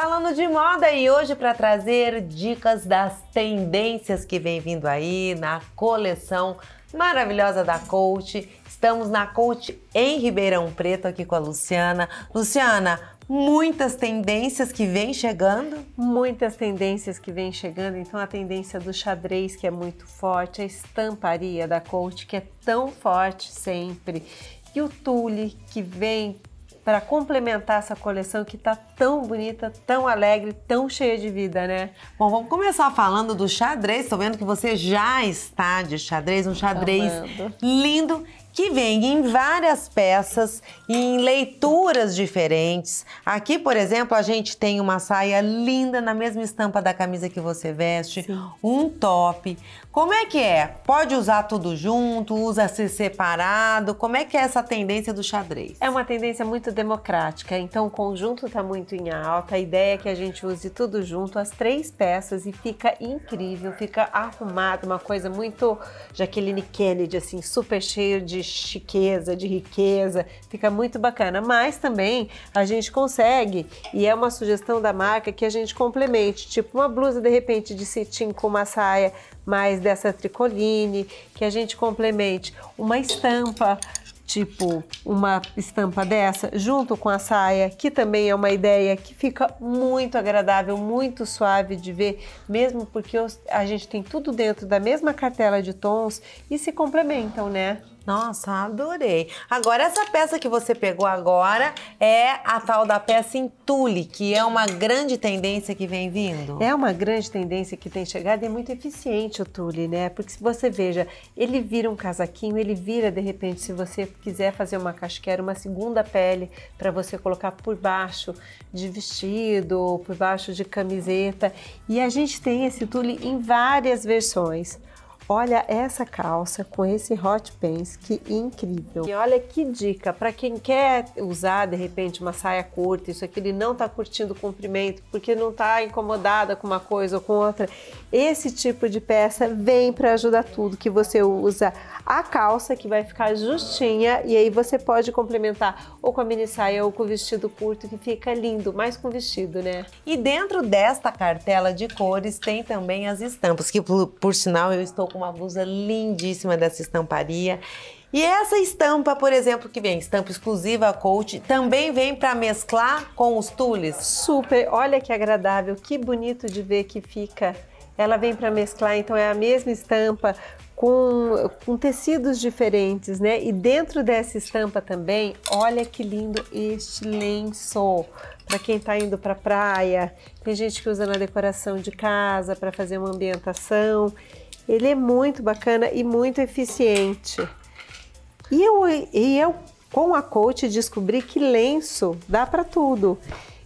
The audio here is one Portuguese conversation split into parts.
Falando de moda e hoje para trazer dicas das tendências que vem vindo aí na coleção maravilhosa da Coach. Estamos na Coach em Ribeirão Preto aqui com a Luciana. Luciana, muitas tendências que vem chegando? Muitas tendências que vem chegando. Então, a tendência do xadrez, que é muito forte, a estamparia da Coach, que é tão forte sempre, e o tule, que vem para complementar essa coleção que está tão bonita, tão alegre, tão cheia de vida, né? Bom, vamos começar falando do xadrez. Estou vendo que você já está de xadrez, um xadrez lindo que vem em várias peças e em leituras diferentes. Aqui, por exemplo, a gente tem uma saia linda na mesma estampa da camisa que você veste, Sim. um top. Como é que é? Pode usar tudo junto, usa-se separado? Como é que é essa tendência do xadrez? É uma tendência muito democrática, então o conjunto está muito em alta. A ideia é que a gente use tudo junto, as três peças, e fica incrível, fica arrumado, uma coisa muito Jaqueline Kennedy, assim, super cheio de chiqueza, de riqueza, fica muito bacana. Mas também a gente consegue, e é uma sugestão da marca que a gente complemente, tipo uma blusa de repente de cetim com uma saia mais dessa tricoline, que a gente complemente uma estampa tipo uma estampa dessa, junto com a saia, que também é uma ideia que fica muito agradável, muito suave de ver, mesmo porque a gente tem tudo dentro da mesma cartela de tons e se complementam, né? Nossa, adorei. Agora, essa peça que você pegou agora é a tal da peça em tule, que é uma grande tendência que vem vindo. É uma grande tendência que tem chegado e é muito eficiente o tule, né? Porque se você veja, ele vira um casaquinho, ele vira, de repente, se você quiser fazer uma casquera, uma segunda pele para você colocar por baixo de vestido, por baixo de camiseta. E a gente tem esse tule em várias versões. Olha essa calça com esse hot pants, que incrível. E olha que dica, para quem quer usar de repente uma saia curta, isso aqui ele não está curtindo o comprimento, porque não está incomodada com uma coisa ou com outra. Esse tipo de peça vem para ajudar tudo, que você usa a calça que vai ficar justinha e aí você pode complementar ou com a mini saia ou com o vestido curto que fica lindo, mais com vestido, né? E dentro desta cartela de cores tem também as estampas, que por, por sinal eu estou com com uma blusa lindíssima dessa estamparia. E essa estampa, por exemplo, que vem, estampa exclusiva coach, também vem para mesclar com os tules? Super, olha que agradável, que bonito de ver que fica. Ela vem para mesclar, então é a mesma estampa com, com tecidos diferentes, né? E dentro dessa estampa também, olha que lindo este lenço para quem está indo para praia. Tem gente que usa na decoração de casa para fazer uma ambientação. Ele é muito bacana e muito eficiente. E eu, e eu com a coach, descobri que lenço dá para tudo.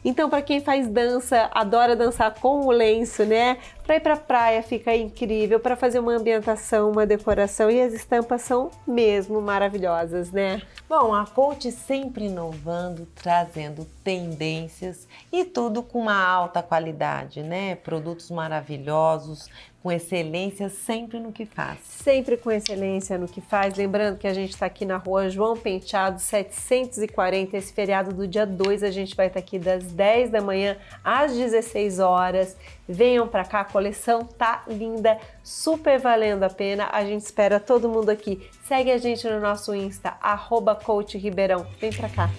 Então, para quem faz dança, adora dançar com o lenço, né? Para ir para praia fica incrível, para fazer uma ambientação, uma decoração e as estampas são mesmo maravilhosas, né? Bom, a coach sempre inovando, trazendo tendências e tudo com uma alta qualidade, né? Produtos maravilhosos, com excelência sempre no que faz. Sempre com excelência no que faz. Lembrando que a gente está aqui na rua João Penteado, 740. Esse feriado do dia 2 a gente vai estar tá aqui das 10 da manhã às 16 horas. Venham para cá, a coleção tá linda, super valendo a pena. A gente espera todo mundo aqui. Segue a gente no nosso Insta, arroba Ribeirão. Vem para cá.